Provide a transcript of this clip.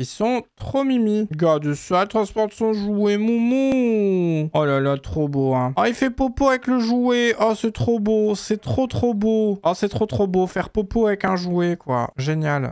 Ils sont trop mimi. Regarde ça, transporte son jouet, moumou. Oh là là, trop beau, hein. Oh, il fait popo avec le jouet. Oh, c'est trop beau. C'est trop, trop beau. Oh, c'est trop, trop beau. Faire popo avec un jouet, quoi. Génial.